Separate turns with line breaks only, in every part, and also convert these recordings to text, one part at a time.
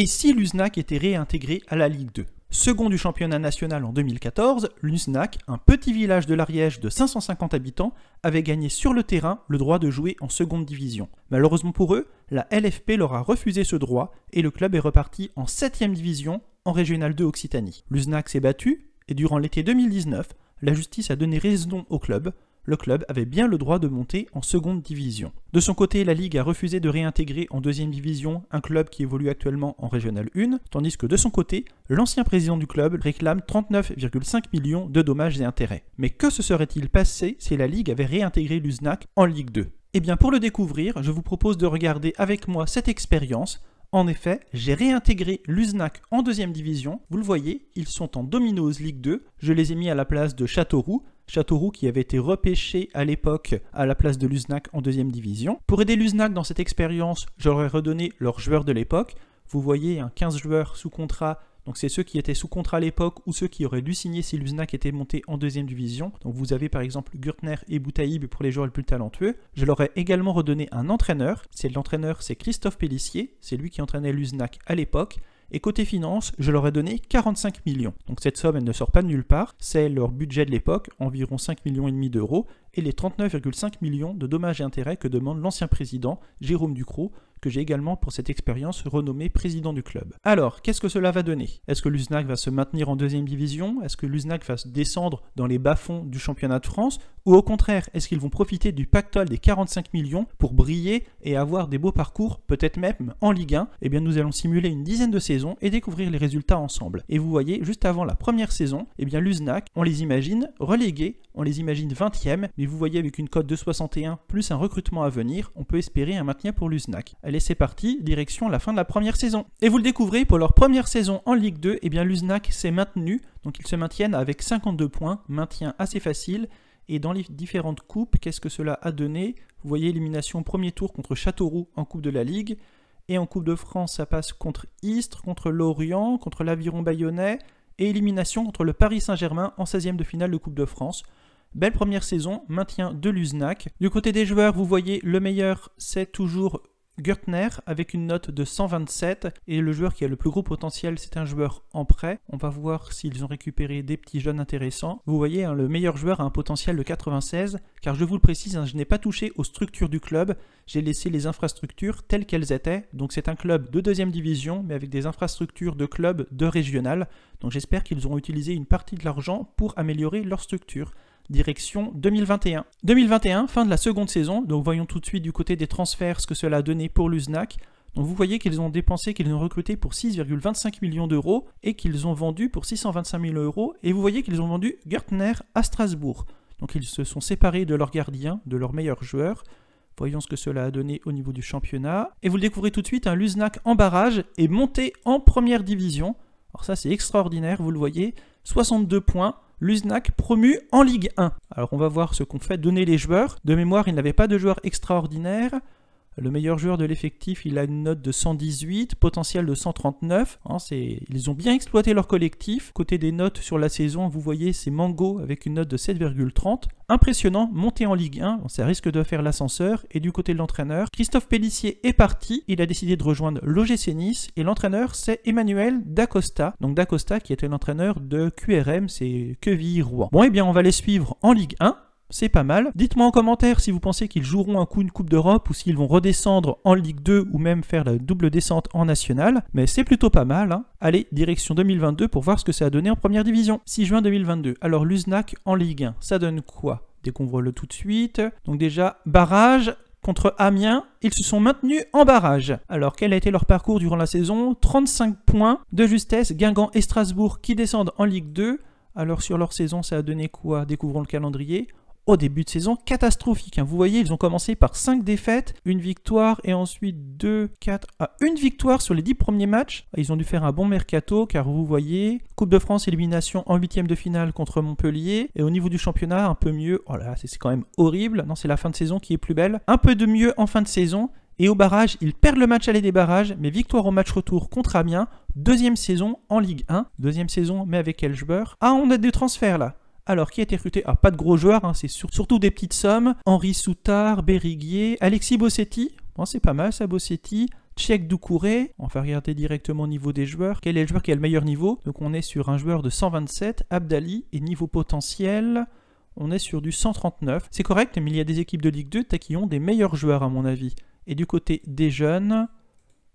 et si l'USNAC était réintégré à la Ligue 2. Second du championnat national en 2014, l'USNAC, un petit village de l'Ariège de 550 habitants, avait gagné sur le terrain le droit de jouer en seconde division. Malheureusement pour eux, la LFP leur a refusé ce droit et le club est reparti en 7ème division en Régional 2 Occitanie. L'USNAC s'est battu et durant l'été 2019, la justice a donné raison au club le club avait bien le droit de monter en seconde division. De son côté, la Ligue a refusé de réintégrer en deuxième division un club qui évolue actuellement en Régional 1, tandis que de son côté, l'ancien président du club réclame 39,5 millions de dommages et intérêts. Mais que se serait-il passé si la Ligue avait réintégré l'USNAC en Ligue 2 Eh bien, pour le découvrir, je vous propose de regarder avec moi cette expérience en effet, j'ai réintégré l'USNAC en deuxième division. Vous le voyez, ils sont en Domino's Ligue 2. Je les ai mis à la place de Châteauroux. Châteauroux qui avait été repêché à l'époque à la place de Luznac en deuxième division. Pour aider Luznac dans cette expérience, j'aurais redonné leurs joueurs de l'époque. Vous voyez, un 15 joueurs sous contrat donc c'est ceux qui étaient sous contrat à l'époque ou ceux qui auraient dû signer si Luznac était monté en deuxième division. Donc vous avez par exemple Gürtner et Boutaïb pour les joueurs les plus talentueux. Je leur ai également redonné un entraîneur. C'est l'entraîneur, c'est Christophe Pellissier. C'est lui qui entraînait Luznac à l'époque. Et côté finance, je leur ai donné 45 millions. Donc cette somme, elle ne sort pas de nulle part. C'est leur budget de l'époque, environ 5,5 millions et demi d'euros, et les 39,5 millions de dommages et intérêts que demande l'ancien président Jérôme Ducrot que j'ai également pour cette expérience renommé président du club. Alors, qu'est-ce que cela va donner Est-ce que l'USNAC va se maintenir en deuxième division Est-ce que l'USNAC va se descendre dans les bas-fonds du championnat de France Ou au contraire, est-ce qu'ils vont profiter du pactole des 45 millions pour briller et avoir des beaux parcours, peut-être même en Ligue 1 Eh bien, nous allons simuler une dizaine de saisons et découvrir les résultats ensemble. Et vous voyez, juste avant la première saison, eh bien, l'USNAC, on les imagine relégués, on les imagine 20e, mais vous voyez avec une cote de 61 plus un recrutement à venir, on peut espérer un maintien pour l'USNAC. » Et c'est parti, direction la fin de la première saison. Et vous le découvrez, pour leur première saison en Ligue 2, eh bien Luznac s'est maintenu, donc ils se maintiennent avec 52 points, maintien assez facile. Et dans les différentes coupes, qu'est-ce que cela a donné Vous voyez élimination premier tour contre Châteauroux en Coupe de la Ligue. Et en Coupe de France, ça passe contre Istres, contre Lorient, contre l'Aviron Bayonnais. Et élimination contre le Paris Saint-Germain en 16e de finale de Coupe de France. Belle première saison, maintien de Luznac. Du côté des joueurs, vous voyez, le meilleur, c'est toujours Gürtner avec une note de 127 et le joueur qui a le plus gros potentiel c'est un joueur en prêt. On va voir s'ils ont récupéré des petits jeunes intéressants. Vous voyez hein, le meilleur joueur a un potentiel de 96 car je vous le précise hein, je n'ai pas touché aux structures du club, j'ai laissé les infrastructures telles qu'elles étaient. Donc c'est un club de deuxième division mais avec des infrastructures de club de régional. Donc j'espère qu'ils auront utilisé une partie de l'argent pour améliorer leur structure direction 2021. 2021, fin de la seconde saison, donc voyons tout de suite du côté des transferts ce que cela a donné pour l'USNAC. Donc vous voyez qu'ils ont dépensé, qu'ils ont recruté pour 6,25 millions d'euros et qu'ils ont vendu pour 625 000 euros. Et vous voyez qu'ils ont vendu Gertner à Strasbourg. Donc ils se sont séparés de leur gardien, de leur meilleur joueur. Voyons ce que cela a donné au niveau du championnat. Et vous le découvrez tout de suite, un hein, USNAC en barrage Et monté en première division. Alors ça c'est extraordinaire, vous le voyez, 62 points. Luznac promu en Ligue 1. Alors on va voir ce qu'on fait donner les joueurs. De mémoire, il n'avait pas de joueurs extraordinaires. Le meilleur joueur de l'effectif, il a une note de 118, potentiel de 139. Hein, ils ont bien exploité leur collectif. Côté des notes sur la saison, vous voyez, c'est Mango avec une note de 7,30. Impressionnant, monté en Ligue 1, ça risque de faire l'ascenseur. Et du côté de l'entraîneur, Christophe Pellissier est parti. Il a décidé de rejoindre l'OGC Nice. Et l'entraîneur, c'est Emmanuel Dacosta. Donc Dacosta qui était l'entraîneur de QRM, c'est Queville Rouen. Bon, et eh bien, on va les suivre en Ligue 1 c'est pas mal. Dites-moi en commentaire si vous pensez qu'ils joueront un coup une Coupe d'Europe ou s'ils vont redescendre en Ligue 2 ou même faire la double descente en National, mais c'est plutôt pas mal. Hein. Allez, direction 2022 pour voir ce que ça a donné en Première Division. 6 juin 2022, alors Luznac en Ligue 1, ça donne quoi découvrons le tout de suite. Donc déjà, barrage, contre Amiens, ils se sont maintenus en barrage. Alors quel a été leur parcours durant la saison 35 points de justesse, Guingamp et Strasbourg qui descendent en Ligue 2. Alors sur leur saison, ça a donné quoi Découvrons le calendrier au début de saison catastrophique. Hein. Vous voyez, ils ont commencé par 5 défaites, une victoire et ensuite 2, 4, à une victoire sur les 10 premiers matchs. Ils ont dû faire un bon mercato car vous voyez, Coupe de France élimination en huitième de finale contre Montpellier et au niveau du championnat un peu mieux. Oh là, c'est quand même horrible. Non, c'est la fin de saison qui est plus belle. Un peu de mieux en fin de saison. Et au barrage, ils perdent le match aller des barrages, mais victoire au match retour contre Amiens. Deuxième saison en Ligue 1. Deuxième saison, mais avec Elchber. Ah, on a des transferts là. Alors, qui a été recruté Ah, pas de gros joueurs, hein, c'est surtout des petites sommes. Henri Soutard, Berriguier Alexis Bossetti. Bon, c'est pas mal ça, Bossetti. Tchèque Doucouré, on va regarder directement au niveau des joueurs. Quel est le joueur qui a le meilleur niveau Donc on est sur un joueur de 127, Abdali, et niveau potentiel, on est sur du 139. C'est correct, mais il y a des équipes de Ligue 2 qui ont des meilleurs joueurs à mon avis. Et du côté des jeunes,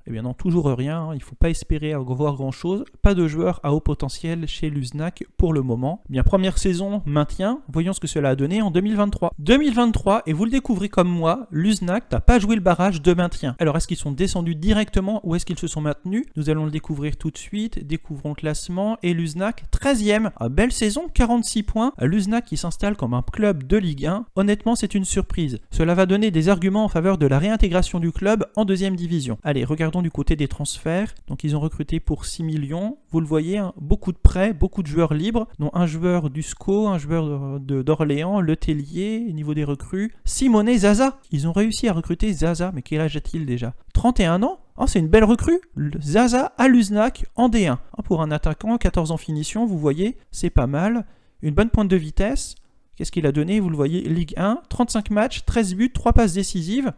eh bien non, toujours rien, hein. il ne faut pas espérer voir grand-chose. Pas de joueurs à haut potentiel chez Luznac pour le moment. Eh bien première saison, maintien, voyons ce que cela a donné en 2023. 2023, et vous le découvrez comme moi, Luznac n'a pas joué le barrage de maintien. Alors est-ce qu'ils sont descendus directement ou est-ce qu'ils se sont maintenus Nous allons le découvrir tout de suite, découvrons le classement, et Luznac 13 e ah, belle saison, 46 points, à qui s'installe comme un club de Ligue 1. Honnêtement c'est une surprise. Cela va donner des arguments en faveur de la réintégration du club en deuxième division. Allez, regardons du côté des transferts, donc ils ont recruté pour 6 millions. Vous le voyez, hein, beaucoup de prêts, beaucoup de joueurs libres, dont un joueur du SCO, un joueur d'Orléans, Le Tellier, niveau des recrues, Simone Zaza. Ils ont réussi à recruter Zaza, mais quel âge a-t-il déjà 31 ans oh, c'est une belle recrue Zaza à Luznac en D1. Pour un attaquant, 14 en finition, vous voyez, c'est pas mal. Une bonne pointe de vitesse. Qu'est-ce qu'il a donné Vous le voyez, Ligue 1, 35 matchs, 13 buts, 3 passes décisives.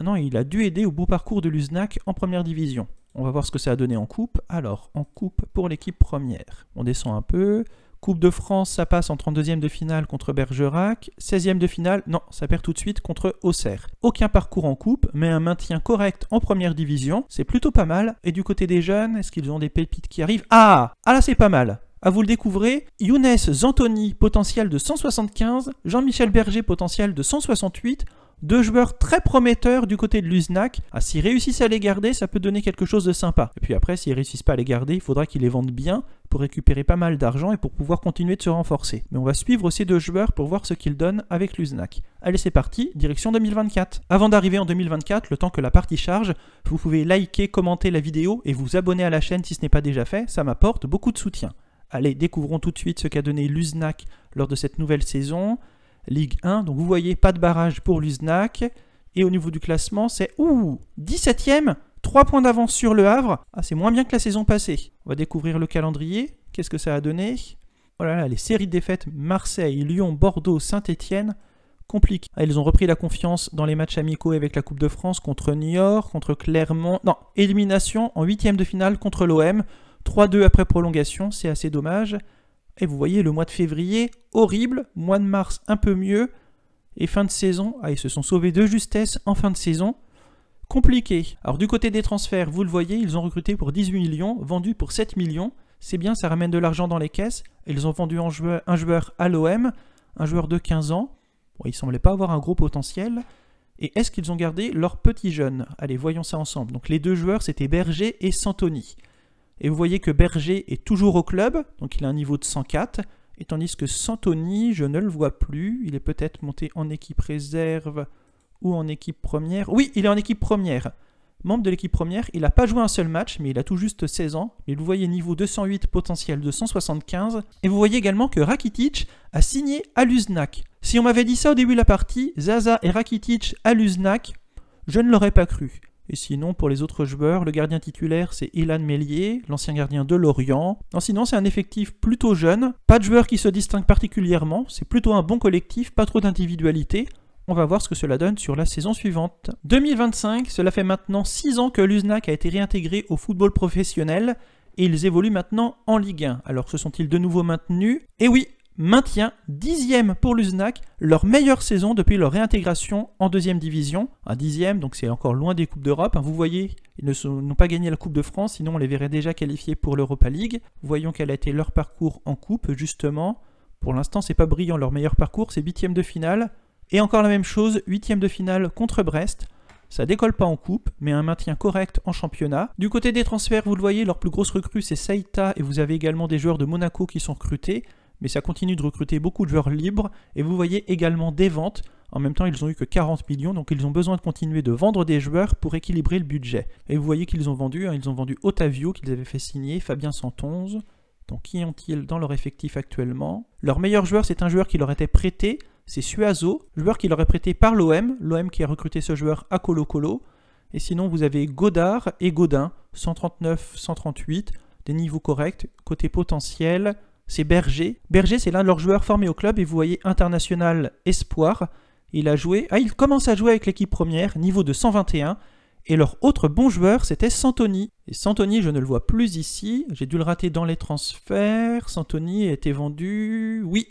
Ah non, il a dû aider au beau parcours de Luznac en première division. On va voir ce que ça a donné en coupe. Alors, en coupe pour l'équipe première. On descend un peu. Coupe de France, ça passe en 32e de finale contre Bergerac. 16e de finale, non, ça perd tout de suite contre Auxerre. Aucun parcours en coupe, mais un maintien correct en première division. C'est plutôt pas mal. Et du côté des jeunes, est-ce qu'ils ont des pépites qui arrivent Ah Ah là, c'est pas mal à vous le découvrir, Younes Zantoni, potentiel de 175, Jean-Michel Berger, potentiel de 168, deux joueurs très prometteurs du côté de Luznac. Ah, s'ils réussissent à les garder, ça peut donner quelque chose de sympa. Et puis après, s'ils réussissent pas à les garder, il faudra qu'ils les vendent bien pour récupérer pas mal d'argent et pour pouvoir continuer de se renforcer. Mais on va suivre ces deux joueurs pour voir ce qu'ils donnent avec Luznac. Allez, c'est parti, direction 2024. Avant d'arriver en 2024, le temps que la partie charge, vous pouvez liker, commenter la vidéo et vous abonner à la chaîne si ce n'est pas déjà fait, ça m'apporte beaucoup de soutien. Allez, découvrons tout de suite ce qu'a donné Luznac lors de cette nouvelle saison. Ligue 1. Donc vous voyez, pas de barrage pour l'Uznac. Et au niveau du classement, c'est 17ème, 3 points d'avance sur le Havre. Ah, c'est moins bien que la saison passée. On va découvrir le calendrier. Qu'est-ce que ça a donné Voilà, oh les séries de défaites Marseille, Lyon, Bordeaux, Saint-Étienne. compliquent. Ah, ils ont repris la confiance dans les matchs amicaux avec la Coupe de France contre Niort, contre Clermont. Non, élimination en huitième de finale contre l'OM. 3-2 après prolongation, c'est assez dommage. Et vous voyez le mois de février, horrible, mois de mars un peu mieux, et fin de saison, ah, ils se sont sauvés de justesse en fin de saison. Compliqué. Alors du côté des transferts, vous le voyez, ils ont recruté pour 18 millions, vendu pour 7 millions. C'est bien, ça ramène de l'argent dans les caisses. Ils ont vendu un joueur, à l'OM, un joueur de 15 ans. Bon, il semblait pas avoir un gros potentiel. Et est-ce qu'ils ont gardé leur petit jeune Allez, voyons ça ensemble. Donc les deux joueurs, c'était Berger et Santoni. Et vous voyez que Berger est toujours au club, donc il a un niveau de 104. Et tandis que Santoni, je ne le vois plus. Il est peut-être monté en équipe réserve ou en équipe première. Oui, il est en équipe première. Membre de l'équipe première, il n'a pas joué un seul match, mais il a tout juste 16 ans. Mais vous voyez niveau 208, potentiel 275. Et vous voyez également que Rakitic a signé à Luznak. Si on m'avait dit ça au début de la partie, Zaza et Rakitic à Luznak, je ne l'aurais pas cru. Et sinon, pour les autres joueurs, le gardien titulaire, c'est Ilan Mélier, l'ancien gardien de Lorient. Non, sinon, c'est un effectif plutôt jeune, pas de joueurs qui se distinguent particulièrement, c'est plutôt un bon collectif, pas trop d'individualité. On va voir ce que cela donne sur la saison suivante. 2025, cela fait maintenant 6 ans que l'USNAC a été réintégré au football professionnel et ils évoluent maintenant en Ligue 1. Alors se sont-ils de nouveau maintenus Eh oui, maintient, dixième pour l'Uznac, leur meilleure saison depuis leur réintégration en deuxième division. Un dixième, donc c'est encore loin des Coupes d'Europe. Hein. Vous voyez, ils n'ont pas gagné la Coupe de France, sinon on les verrait déjà qualifiés pour l'Europa League. Voyons quel a été leur parcours en Coupe, justement. Pour l'instant, c'est pas brillant leur meilleur parcours, c'est huitième de finale. Et encore la même chose, huitième de finale contre Brest. Ça décolle pas en coupe, mais un maintien correct en championnat. Du côté des transferts, vous le voyez, leur plus grosse recrue c'est Saïta et vous avez également des joueurs de Monaco qui sont recrutés mais ça continue de recruter beaucoup de joueurs libres et vous voyez également des ventes. En même temps, ils n'ont eu que 40 millions, donc ils ont besoin de continuer de vendre des joueurs pour équilibrer le budget. Et vous voyez qu'ils ont vendu, hein, ils ont vendu Otavio qu'ils avaient fait signer, Fabien 111. Donc qui ont-ils dans leur effectif actuellement Leur meilleur joueur, c'est un joueur qui leur était prêté, c'est Suazo, joueur qui leur est prêté par l'OM, l'OM qui a recruté ce joueur à Colo Colo. Et sinon, vous avez Godard et Godin, 139, 138, des niveaux corrects. Côté potentiel, c'est Berger. Berger, c'est l'un de leurs joueurs formés au club et vous voyez international espoir. Il a joué, ah, il commence à jouer avec l'équipe première, niveau de 121. Et leur autre bon joueur, c'était Santoni. Et Santoni, je ne le vois plus ici. J'ai dû le rater dans les transferts. Santoni a été vendu, oui,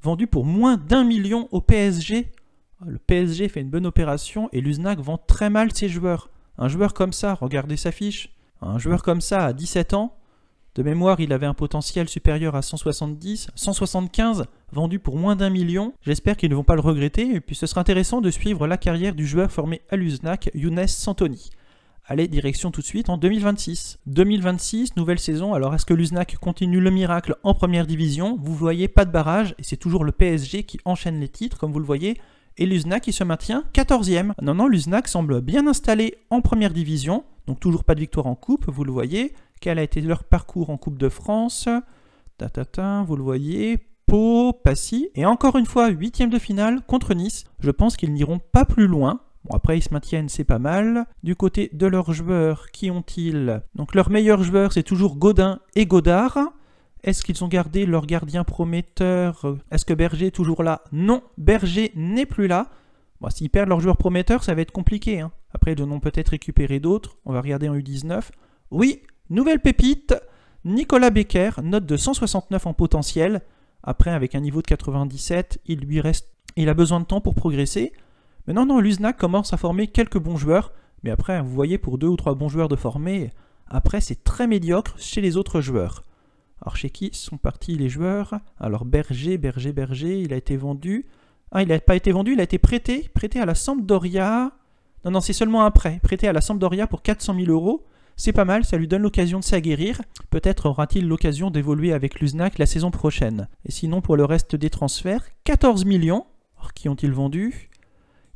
vendu pour moins d'un million au PSG. Ah, le PSG fait une bonne opération et Luznac vend très mal ses joueurs. Un joueur comme ça, regardez sa fiche. Un joueur comme ça à 17 ans, de mémoire, il avait un potentiel supérieur à 170, 175 vendu pour moins d'un million. J'espère qu'ils ne vont pas le regretter et puis ce sera intéressant de suivre la carrière du joueur formé à Luznac, Younes Santoni. Allez, direction tout de suite en 2026. 2026, nouvelle saison, alors est-ce que Luznac continue le miracle en première division Vous voyez, pas de barrage, et c'est toujours le PSG qui enchaîne les titres, comme vous le voyez, et Luznac, qui se maintient 14e. Non, non, Luznac semble bien installé en première division, donc toujours pas de victoire en coupe, vous le voyez, quel a été leur parcours en Coupe de France. Tata, vous le voyez, Pau, Passy, et encore une fois, huitième de finale contre Nice. Je pense qu'ils n'iront pas plus loin. Bon, après, ils se maintiennent, c'est pas mal. Du côté de leurs joueurs, qui ont-ils Donc, leur meilleur joueur, c'est toujours Godin et Godard. Est-ce qu'ils ont gardé leur gardien prometteur Est-ce que Berger est toujours là Non, Berger n'est plus là. Bon, S'ils perdent leur joueur prometteur, ça va être compliqué. Hein. Après, ils en peut-être récupéré d'autres. On va regarder en U19. Oui, Nouvelle pépite, Nicolas Becker, note de 169 en potentiel. Après, avec un niveau de 97, il lui reste, il a besoin de temps pour progresser. Mais non, non, Luznac commence à former quelques bons joueurs. Mais après, vous voyez, pour deux ou trois bons joueurs de former, après, c'est très médiocre chez les autres joueurs. Alors, chez qui sont partis les joueurs Alors, Berger, Berger, Berger, il a été vendu. Ah, il n'a pas été vendu, il a été prêté, prêté à la Sampdoria. Non, non, c'est seulement un prêt, prêté à la Sampdoria pour 400 000 euros. C'est pas mal, ça lui donne l'occasion de s'aguerrir. Peut-être aura-t-il l'occasion d'évoluer avec Luznac la saison prochaine. Et sinon, pour le reste des transferts, 14 millions. Alors qui ont-ils vendu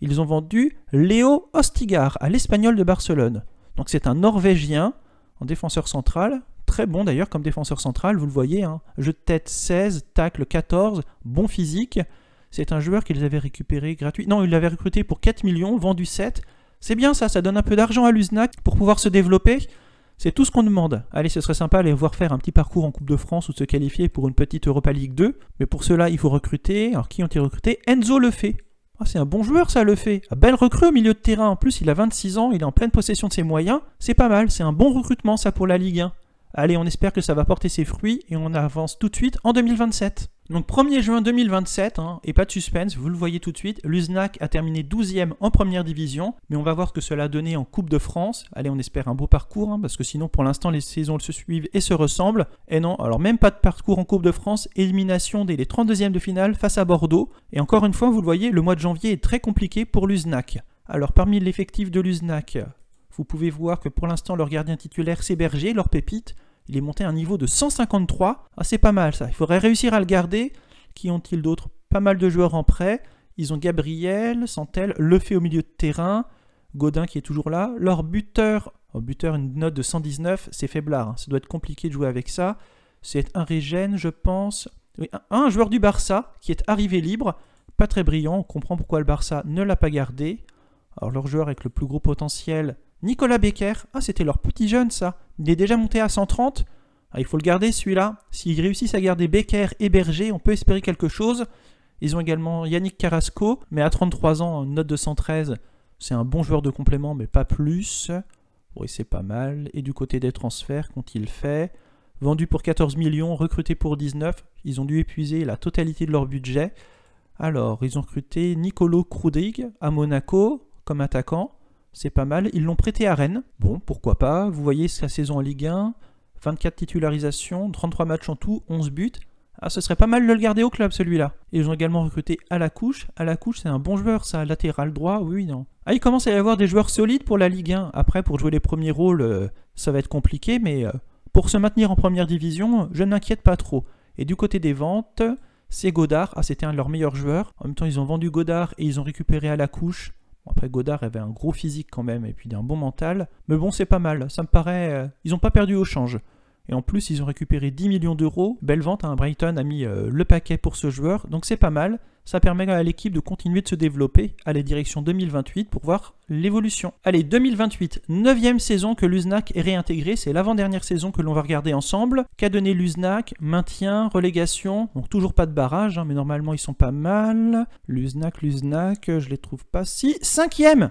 Ils ont vendu Léo Ostigar à l'Espagnol de Barcelone. Donc c'est un Norvégien en défenseur central. Très bon d'ailleurs comme défenseur central, vous le voyez. Hein. Jeu de tête 16, tacle 14, bon physique. C'est un joueur qu'ils avaient récupéré gratuitement. Non, ils l'avaient recruté pour 4 millions, vendu 7. C'est bien ça, ça donne un peu d'argent à l'USNAC pour pouvoir se développer. C'est tout ce qu'on demande. Allez, ce serait sympa d'aller voir faire un petit parcours en Coupe de France ou se qualifier pour une petite Europa League 2. Mais pour cela, il faut recruter. Alors, qui ont-ils recruté Enzo le Ah, c'est un bon joueur, ça, fait. Un bel recrue au milieu de terrain. En plus, il a 26 ans, il est en pleine possession de ses moyens. C'est pas mal, c'est un bon recrutement, ça, pour la Ligue 1. Allez, on espère que ça va porter ses fruits et on avance tout de suite en 2027. Donc 1er juin 2027, hein, et pas de suspense, vous le voyez tout de suite, l'USNAC a terminé 12e en première division, mais on va voir ce que cela a donné en Coupe de France. Allez, on espère un beau parcours, hein, parce que sinon pour l'instant les saisons se suivent et se ressemblent. Et non, alors même pas de parcours en Coupe de France, élimination dès les 32e de finale face à Bordeaux. Et encore une fois, vous le voyez, le mois de janvier est très compliqué pour l'USNAC. Alors parmi l'effectif de l'USNAC, vous pouvez voir que pour l'instant leur gardien titulaire c'est Berger, leur pépite, il est monté à un niveau de 153. Ah, c'est pas mal ça. Il faudrait réussir à le garder. Qui ont-ils d'autres Pas mal de joueurs en prêt. Ils ont Gabriel, Santel, Lefebvre au milieu de terrain, Godin qui est toujours là. Leur buteur, oh, buteur une note de 119, c'est faiblard. Hein. Ça doit être compliqué de jouer avec ça. C'est un Régène, je pense. Oui, un, un, joueur du Barça qui est arrivé libre. Pas très brillant. On comprend pourquoi le Barça ne l'a pas gardé. Alors leur joueur avec le plus gros potentiel, Nicolas Becker. Ah, c'était leur petit jeune ça. Il est déjà monté à 130. Ah, il faut le garder celui-là. S'ils réussissent à garder Becker et Berger, on peut espérer quelque chose. Ils ont également Yannick Carrasco, mais à 33 ans, note de 113, c'est un bon joueur de complément, mais pas plus. Oui, c'est pas mal. Et du côté des transferts, qu'ont-ils fait Vendu pour 14 millions, recruté pour 19. Ils ont dû épuiser la totalité de leur budget. Alors, ils ont recruté Nicolo Krudig à Monaco comme attaquant c'est pas mal. Ils l'ont prêté à Rennes. Bon, pourquoi pas. Vous voyez sa saison en Ligue 1, 24 titularisations, 33 matchs en tout, 11 buts. Ah, ce serait pas mal de le garder au club celui-là. Ils ont également recruté à la couche. À la couche, c'est un bon joueur, ça, latéral droit, oui, non. Ah, il commence à y avoir des joueurs solides pour la Ligue 1. Après, pour jouer les premiers rôles, euh, ça va être compliqué, mais euh, pour se maintenir en première division, je ne m'inquiète pas trop. Et du côté des ventes, c'est Godard. Ah, c'était un de leurs meilleurs joueurs. En même temps, ils ont vendu Godard et ils ont récupéré à la couche après, Godard avait un gros physique quand même et puis d'un bon mental. Mais bon, c'est pas mal. Ça me paraît. Euh, ils n'ont pas perdu au change. Et en plus, ils ont récupéré 10 millions d'euros. Belle vente, hein. Brighton a mis euh, le paquet pour ce joueur. Donc c'est pas mal. Ça permet à l'équipe de continuer de se développer. à la direction 2028 pour voir l'évolution. Allez, 2028, 9 saison que Luznac est réintégré. C'est l'avant-dernière saison que l'on va regarder ensemble. Qu'a donné Luznac Maintien, relégation. Donc toujours pas de barrage, hein, mais normalement ils sont pas mal. Luznac, Luznac, je les trouve pas si. Cinquième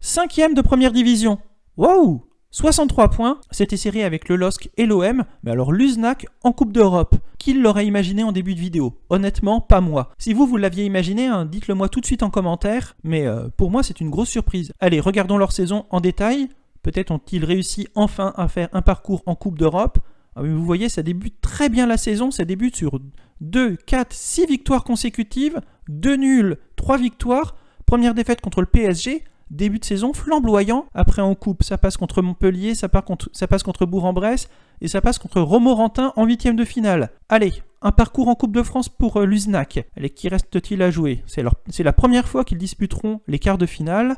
Cinquième de première division. Wow 63 points, c'était serré avec le LOSC et l'OM, mais alors Luznac en Coupe d'Europe. Qui l'aurait imaginé en début de vidéo Honnêtement, pas moi. Si vous, vous l'aviez imaginé, hein, dites-le moi tout de suite en commentaire, mais euh, pour moi c'est une grosse surprise. Allez, regardons leur saison en détail. Peut-être ont-ils réussi enfin à faire un parcours en Coupe d'Europe. Ah vous voyez, ça débute très bien la saison, ça débute sur 2, 4, 6 victoires consécutives, 2 nuls, 3 victoires, première défaite contre le PSG, début de saison flamboyant. Après en coupe, ça passe contre Montpellier, ça, contre, ça passe contre Bourg-en-Bresse et ça passe contre Romorantin en huitième de finale. Allez, un parcours en Coupe de France pour euh, Luznac. Allez, qui reste-t-il à jouer C'est la première fois qu'ils disputeront les quarts de finale.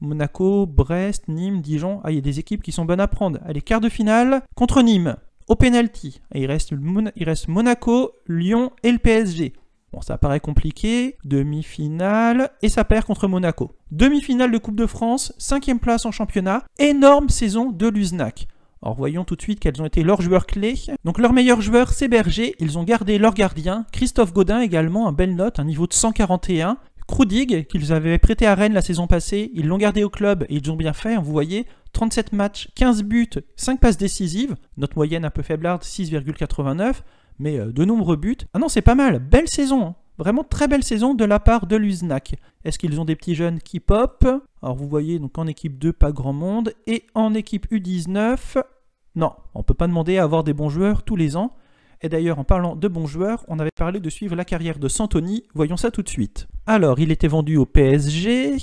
Monaco, Brest, Nîmes, Dijon. Ah, il y a des équipes qui sont bonnes à prendre. Allez, quarts de finale contre Nîmes. Au penalty. Ah, il reste Monaco, Lyon et le PSG. Bon, ça paraît compliqué. Demi-finale, et ça perd contre Monaco. Demi-finale de Coupe de France, cinquième place en championnat, énorme saison de Luznac. Alors voyons tout de suite quels ont été leurs joueurs clés. Donc leur meilleur joueur c'est Berger, ils ont gardé leur gardien, Christophe Godin également, un belle note, un niveau de 141. Krudig, qu'ils avaient prêté à Rennes la saison passée, ils l'ont gardé au club et ils ont bien fait, hein, vous voyez, 37 matchs, 15 buts, 5 passes décisives, notre moyenne un peu faiblarde 6,89 mais euh, de nombreux buts. Ah non, c'est pas mal, belle saison hein. Vraiment très belle saison de la part de l'Uznac. Est-ce qu'ils ont des petits jeunes qui pop Alors vous voyez, donc en équipe 2, pas grand monde. Et en équipe U19, non, on ne peut pas demander à avoir des bons joueurs tous les ans. Et d'ailleurs, en parlant de bons joueurs, on avait parlé de suivre la carrière de Santoni. Voyons ça tout de suite. Alors, il était vendu au PSG.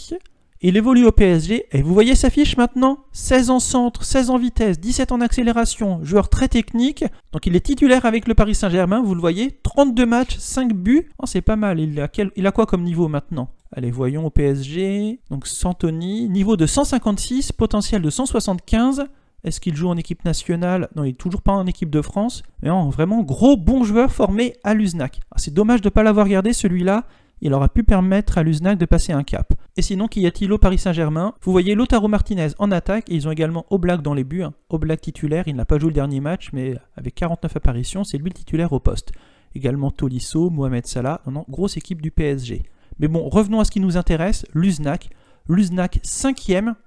Il évolue au PSG et vous voyez sa fiche maintenant 16 en centre, 16 en vitesse, 17 en accélération, joueur très technique. Donc il est titulaire avec le Paris Saint-Germain, vous le voyez, 32 matchs, 5 buts. Oh, c'est pas mal, il a, quoi comme niveau maintenant Allez, voyons au PSG. Donc Santoni, niveau de 156, potentiel de 175. Est-ce qu'il joue en équipe nationale Non, il n'est toujours pas en équipe de France. Mais vraiment gros bon joueur formé à Luznac. Ah, c'est dommage de ne pas l'avoir gardé celui-là. Il aurait pu permettre à Luznac de passer un cap. Et sinon, qu'y a-t-il au Paris Saint-Germain Vous voyez Lotaro Martinez en attaque. ils ont également Oblak dans les buts. Hein. Oblak titulaire, il n'a pas joué le dernier match, mais avec 49 apparitions, c'est lui le titulaire au poste. Également Tolisso, Mohamed Salah. Non, grosse équipe du PSG. Mais bon, revenons à ce qui nous intéresse, Luznac. Luznac 5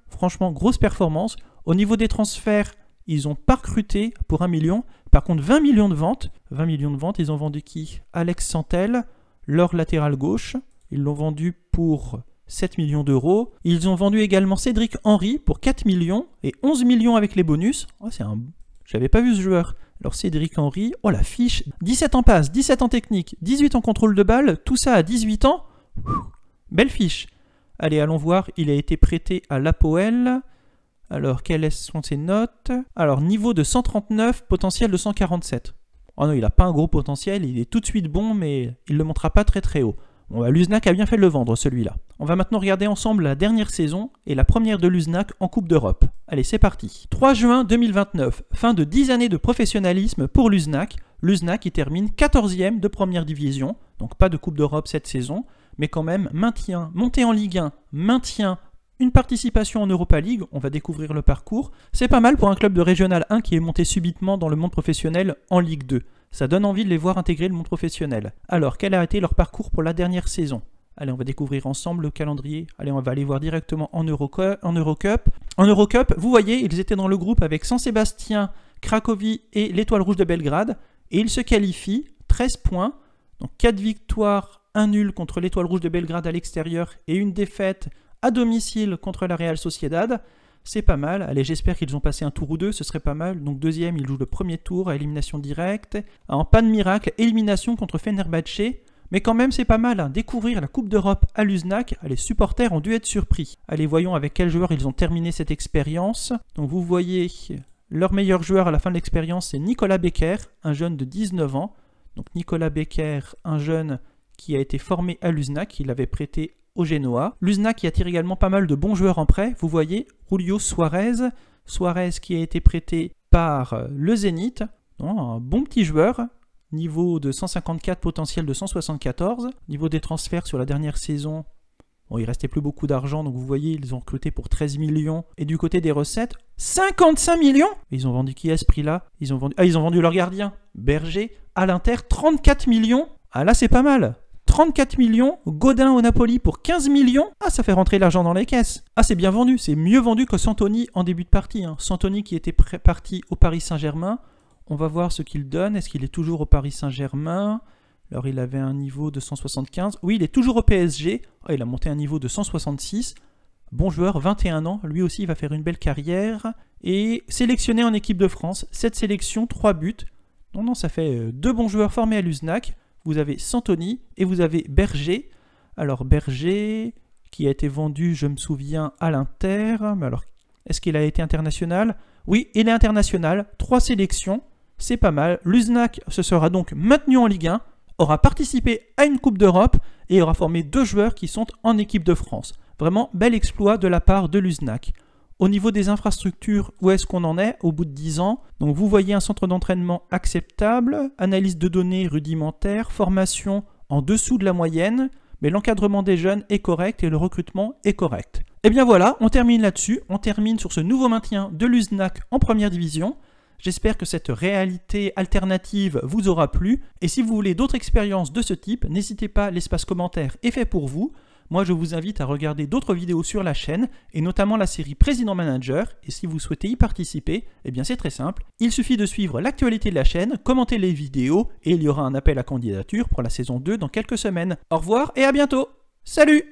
franchement, grosse performance. Au niveau des transferts, ils ont pas recruté pour 1 million. Par contre, 20 millions de ventes. 20 millions de ventes, ils ont vendu qui Alex Santel, leur latéral gauche. Ils l'ont vendu pour 7 millions d'euros. Ils ont vendu également Cédric Henry pour 4 millions et 11 millions avec les bonus. Oh, c'est un... J'avais pas vu ce joueur. Alors Cédric Henry, oh la fiche 17 en passe, 17 en technique, 18 en contrôle de balle, tout ça à 18 ans. belle fiche. Allez, allons voir, il a été prêté à l'Apoel. Alors, quelles sont ses notes Alors, niveau de 139, potentiel de 147. Oh non, il n'a pas un gros potentiel, il est tout de suite bon, mais il ne le montera pas très très haut. Bon, bah, Luznac a bien fait de le vendre, celui-là. On va maintenant regarder ensemble la dernière saison et la première de Luznac en Coupe d'Europe. Allez, c'est parti. 3 juin 2029, fin de 10 années de professionnalisme pour Luznac. Luznac qui termine 14e de première division, donc pas de Coupe d'Europe cette saison, mais quand même maintien, montée en Ligue 1, maintien, une participation en Europa League, on va découvrir le parcours. C'est pas mal pour un club de Régional 1 qui est monté subitement dans le monde professionnel en Ligue 2. Ça donne envie de les voir intégrer le monde professionnel. Alors, quel a été leur parcours pour la dernière saison Allez, on va découvrir ensemble le calendrier. Allez, on va aller voir directement en, Eurocup. En Eurocup, en vous voyez, ils étaient dans le groupe avec Saint-Sébastien, Cracovie et l'Étoile Rouge de Belgrade. Et ils se qualifient, 13 points, donc 4 victoires, 1 nul contre l'Étoile Rouge de Belgrade à l'extérieur et une défaite à domicile contre la Real Sociedad. C'est pas mal. Allez, j'espère qu'ils ont passé un tour ou deux, ce serait pas mal. Donc deuxième, ils jouent le premier tour à élimination directe. En panne miracle, élimination contre Fenerbahce. Mais quand même, c'est pas mal. Hein. Découvrir la Coupe d'Europe à Luznac, ah, les supporters ont dû être surpris. Allez, voyons avec quel joueur ils ont terminé cette expérience. Donc vous voyez, leur meilleur joueur à la fin de l'expérience, c'est Nicolas Becker, un jeune de 19 ans. Donc Nicolas Becker, un jeune qui a été formé à Luznac, il avait prêté au Genoa. Luznac qui attire également pas mal de bons joueurs en prêt. Vous voyez, Julio Suarez, Suarez qui a été prêté par euh, le Zénith. Un bon petit joueur niveau de 154 potentiel de 174, niveau des transferts sur la dernière saison, bon, il restait plus beaucoup d'argent, donc vous voyez, ils ont recruté pour 13 millions. Et du côté des recettes, 55 millions Ils ont vendu qui à ce prix-là ils, ont vendu... ah, ils ont vendu leur gardien, Berger, à l'Inter, 34 millions. Ah là, c'est pas mal 34 millions, Godin au Napoli pour 15 millions. Ah, ça fait rentrer l'argent dans les caisses. Ah, c'est bien vendu, c'est mieux vendu que Santoni en début de partie. Hein. Santoni qui était parti au Paris Saint-Germain, on va voir ce qu'il donne. Est-ce qu'il est toujours au Paris Saint-Germain Alors, il avait un niveau de 175. Oui, il est toujours au PSG. Ah, il a monté un niveau de 166. Bon joueur, 21 ans. Lui aussi, il va faire une belle carrière. Et sélectionné en équipe de France. 7 sélections, 3 buts. Non, non, ça fait euh, deux bons joueurs formés à l'USNAC. Vous avez Santoni et vous avez Berger. Alors, Berger, qui a été vendu, je me souviens, à l'Inter. Mais alors, est-ce qu'il a été international Oui, il est international. Trois sélections c'est pas mal. Luznac se sera donc maintenu en Ligue 1, aura participé à une Coupe d'Europe et aura formé deux joueurs qui sont en équipe de France. Vraiment bel exploit de la part de Luznac. Au niveau des infrastructures, où est-ce qu'on en est au bout de 10 ans Donc vous voyez un centre d'entraînement acceptable, analyse de données rudimentaire, formation en dessous de la moyenne, mais l'encadrement des jeunes est correct et le recrutement est correct. Et eh bien voilà, on termine là-dessus, on termine sur ce nouveau maintien de Luznac en première division. J'espère que cette réalité alternative vous aura plu. Et si vous voulez d'autres expériences de ce type, n'hésitez pas, l'espace commentaire est fait pour vous. Moi, je vous invite à regarder d'autres vidéos sur la chaîne, et notamment la série Président Manager. Et si vous souhaitez y participer, eh bien c'est très simple. Il suffit de suivre l'actualité de la chaîne, commenter les vidéos, et il y aura un appel à candidature pour la saison 2 dans quelques semaines. Au revoir et à bientôt Salut